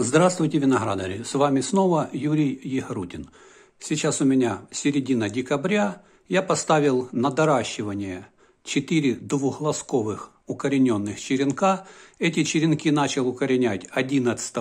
Здравствуйте, виноградари! С вами снова Юрий Егорутин. Сейчас у меня середина декабря. Я поставил на доращивание 4 двухглазковых укорененных черенка. Эти черенки начал укоренять 11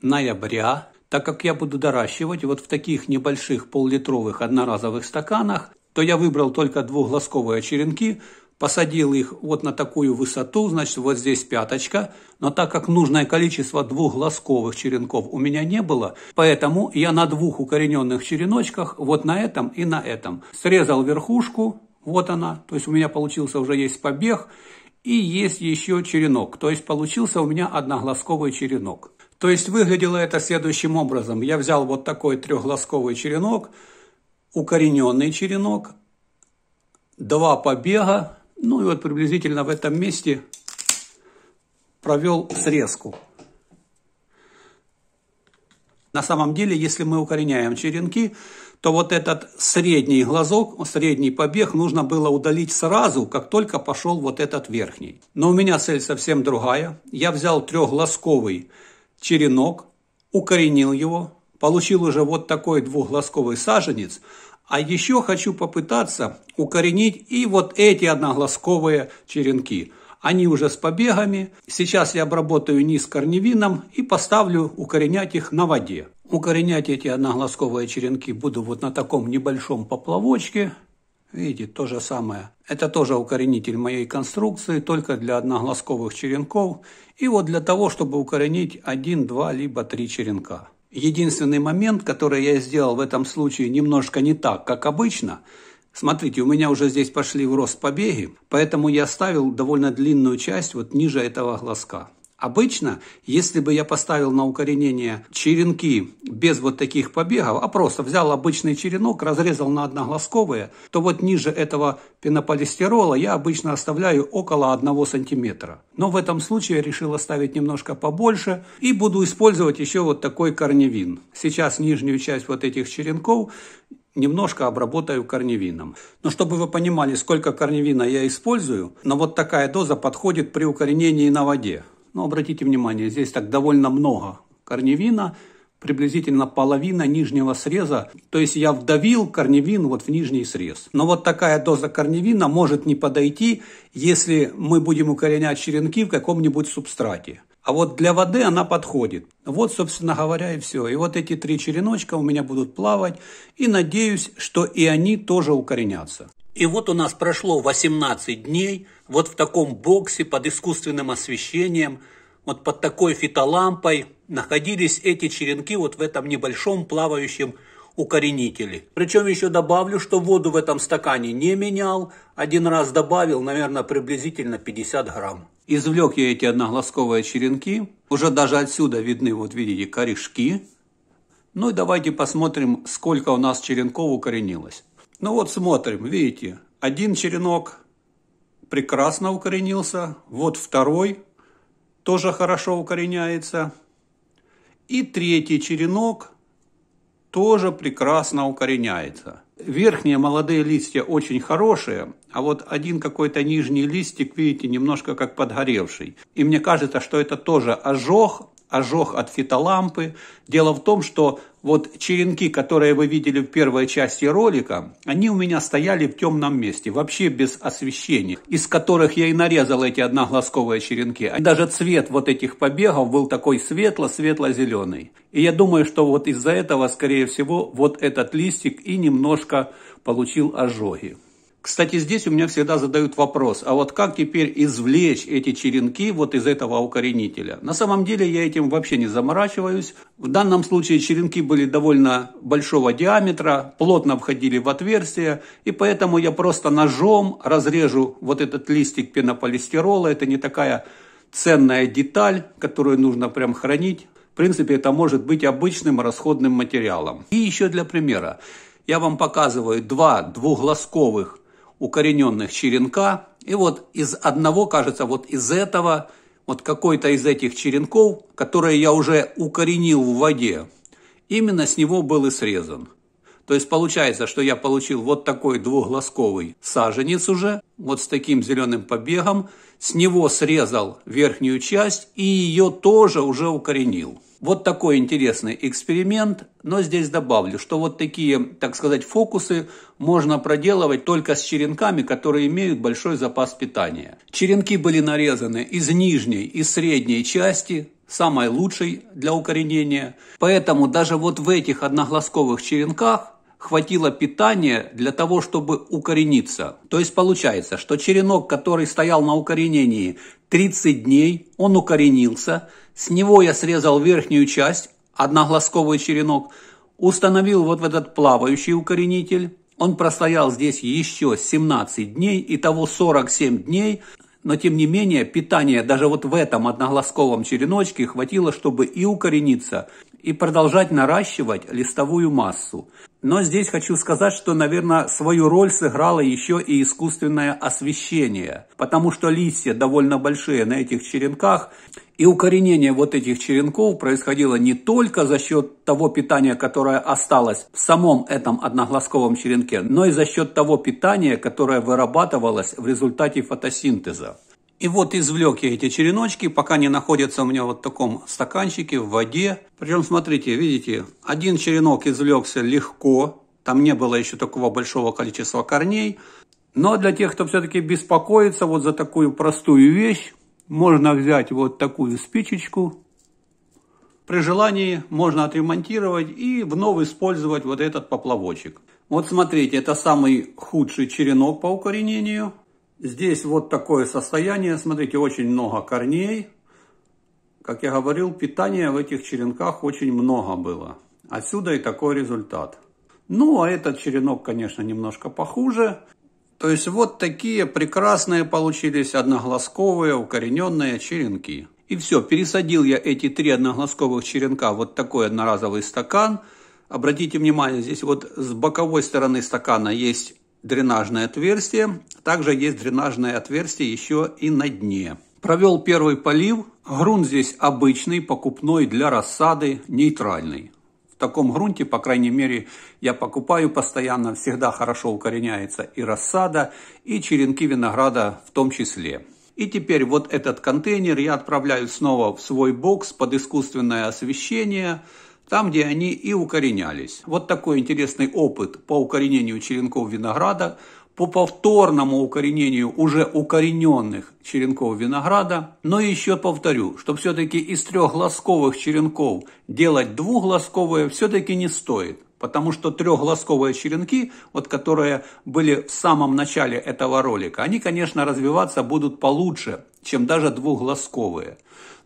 ноября, так как я буду доращивать вот в таких небольших поллитровых одноразовых стаканах, то я выбрал только двухглазковые черенки, посадил их вот на такую высоту, значит, вот здесь пяточка, но так как нужное количество двухглазковых черенков у меня не было, поэтому я на двух укорененных череночках, вот на этом и на этом, срезал верхушку, вот она, то есть у меня получился уже есть побег, и есть еще черенок, то есть получился у меня одноглазковый черенок. То есть выглядело это следующим образом. Я взял вот такой трехглазковый черенок, укорененный черенок, два побега, ну и вот приблизительно в этом месте провел срезку. На самом деле, если мы укореняем черенки, то вот этот средний глазок, средний побег нужно было удалить сразу, как только пошел вот этот верхний. Но у меня цель совсем другая. Я взял трехглазковый черенок, укоренил его, получил уже вот такой двухглазковый саженец, а еще хочу попытаться укоренить и вот эти одноглазковые черенки. Они уже с побегами. Сейчас я обработаю низ корневином и поставлю укоренять их на воде. Укоренять эти одноглазковые черенки буду вот на таком небольшом поплавочке. Видите, то же самое. Это тоже укоренитель моей конструкции, только для одноглазковых черенков. И вот для того, чтобы укоренить один, два, либо три черенка. Единственный момент, который я сделал в этом случае немножко не так, как обычно – Смотрите, у меня уже здесь пошли в рост побеги, поэтому я ставил довольно длинную часть вот ниже этого глазка. Обычно, если бы я поставил на укоренение черенки без вот таких побегов, а просто взял обычный черенок, разрезал на одноглазковые, то вот ниже этого пенополистирола я обычно оставляю около 1 сантиметра. Но в этом случае я решил оставить немножко побольше и буду использовать еще вот такой корневин. Сейчас нижнюю часть вот этих черенков немножко обработаю корневином. Но чтобы вы понимали, сколько корневина я использую, но вот такая доза подходит при укоренении на воде. Но ну, обратите внимание, здесь так довольно много корневина, приблизительно половина нижнего среза. То есть я вдавил корневин вот в нижний срез. Но вот такая доза корневина может не подойти, если мы будем укоренять черенки в каком-нибудь субстрате. А вот для воды она подходит. Вот, собственно говоря, и все. И вот эти три череночка у меня будут плавать. И надеюсь, что и они тоже укоренятся. И вот у нас прошло 18 дней – вот в таком боксе под искусственным освещением, вот под такой фитолампой находились эти черенки вот в этом небольшом плавающем укоренителе. Причем еще добавлю, что воду в этом стакане не менял. Один раз добавил, наверное, приблизительно 50 грамм. Извлек я эти одноглазковые черенки. Уже даже отсюда видны, вот видите, корешки. Ну и давайте посмотрим, сколько у нас черенков укоренилось. Ну вот смотрим, видите, один черенок, прекрасно укоренился. Вот второй тоже хорошо укореняется. И третий черенок тоже прекрасно укореняется. Верхние молодые листья очень хорошие, а вот один какой-то нижний листик, видите, немножко как подгоревший. И мне кажется, что это тоже ожог, ожог от фитолампы. Дело в том, что вот черенки, которые вы видели в первой части ролика, они у меня стояли в темном месте, вообще без освещения, из которых я и нарезал эти одноглазковые черенки. И а даже цвет вот этих побегов был такой светло-светло-зеленый. И я думаю, что вот из-за этого, скорее всего, вот этот листик и немножко получил ожоги. Кстати, здесь у меня всегда задают вопрос, а вот как теперь извлечь эти черенки вот из этого укоренителя? На самом деле я этим вообще не заморачиваюсь. В данном случае черенки были довольно большого диаметра, плотно входили в отверстие, и поэтому я просто ножом разрежу вот этот листик пенополистирола. Это не такая ценная деталь, которую нужно прям хранить. В принципе, это может быть обычным расходным материалом. И еще для примера. Я вам показываю два двухглазковых укорененных черенка. И вот из одного, кажется, вот из этого, вот какой-то из этих черенков, которые я уже укоренил в воде, именно с него был и срезан. То есть получается, что я получил вот такой двухглазковый саженец уже, вот с таким зеленым побегом. С него срезал верхнюю часть и ее тоже уже укоренил. Вот такой интересный эксперимент, но здесь добавлю, что вот такие, так сказать, фокусы можно проделывать только с черенками, которые имеют большой запас питания. Черенки были нарезаны из нижней и средней части, самой лучшей для укоренения. Поэтому даже вот в этих одноглазковых черенках хватило питания для того, чтобы укорениться. То есть получается, что черенок, который стоял на укоренении 30 дней, он укоренился, с него я срезал верхнюю часть, одноглазковый черенок, установил вот в этот плавающий укоренитель, он простоял здесь еще 17 дней, и того 47 дней, но тем не менее питание даже вот в этом одноглазковом череночке хватило, чтобы и укорениться, и продолжать наращивать листовую массу. Но здесь хочу сказать, что, наверное, свою роль сыграло еще и искусственное освещение, потому что листья довольно большие на этих черенках, и укоренение вот этих черенков происходило не только за счет того питания, которое осталось в самом этом одноглазковом черенке, но и за счет того питания, которое вырабатывалось в результате фотосинтеза. И вот извлек я эти череночки, пока они находятся у меня вот в таком стаканчике в воде. Причем, смотрите, видите, один черенок извлекся легко, там не было еще такого большого количества корней. Но для тех, кто все-таки беспокоится вот за такую простую вещь, можно взять вот такую спичечку. При желании можно отремонтировать и вновь использовать вот этот поплавочек. Вот смотрите, это самый худший черенок по укоренению – Здесь вот такое состояние. Смотрите, очень много корней. Как я говорил, питания в этих черенках очень много было. Отсюда и такой результат. Ну, а этот черенок, конечно, немножко похуже. То есть вот такие прекрасные получились одноглазковые укорененные черенки. И все, пересадил я эти три одноглазковых черенка вот такой одноразовый стакан. Обратите внимание, здесь вот с боковой стороны стакана есть дренажное отверстие. Также есть дренажное отверстие еще и на дне. Провел первый полив. Грунт здесь обычный, покупной для рассады, нейтральный. В таком грунте, по крайней мере, я покупаю постоянно, всегда хорошо укореняется и рассада, и черенки винограда в том числе. И теперь вот этот контейнер я отправляю снова в свой бокс под искусственное освещение, там, где они и укоренялись. Вот такой интересный опыт по укоренению черенков винограда, по повторному укоренению уже укорененных черенков винограда. Но еще повторю, что все-таки из трехглазковых черенков делать двухглазковые все-таки не стоит. Потому что трехглазковые черенки, вот которые были в самом начале этого ролика, они, конечно, развиваться будут получше, чем даже двухглазковые.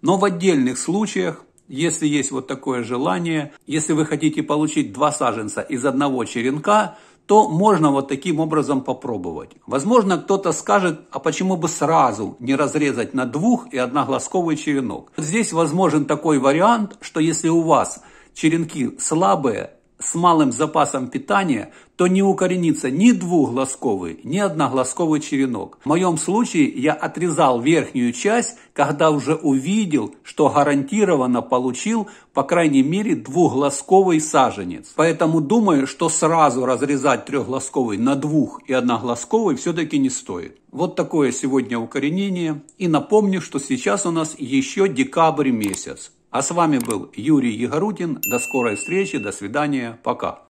Но в отдельных случаях если есть вот такое желание, если вы хотите получить два саженца из одного черенка, то можно вот таким образом попробовать. Возможно, кто-то скажет, а почему бы сразу не разрезать на двух и одноглазковый черенок. Здесь возможен такой вариант, что если у вас черенки слабые, с малым запасом питания, то не укоренится ни двухглазковый, ни одноглазковый черенок. В моем случае я отрезал верхнюю часть, когда уже увидел, что гарантированно получил, по крайней мере, двухглазковый саженец. Поэтому думаю, что сразу разрезать трехглазковый на двух и одноглазковый все-таки не стоит. Вот такое сегодня укоренение. И напомню, что сейчас у нас еще декабрь месяц. А с вами был Юрий Егорудин. До скорой встречи, до свидания, пока.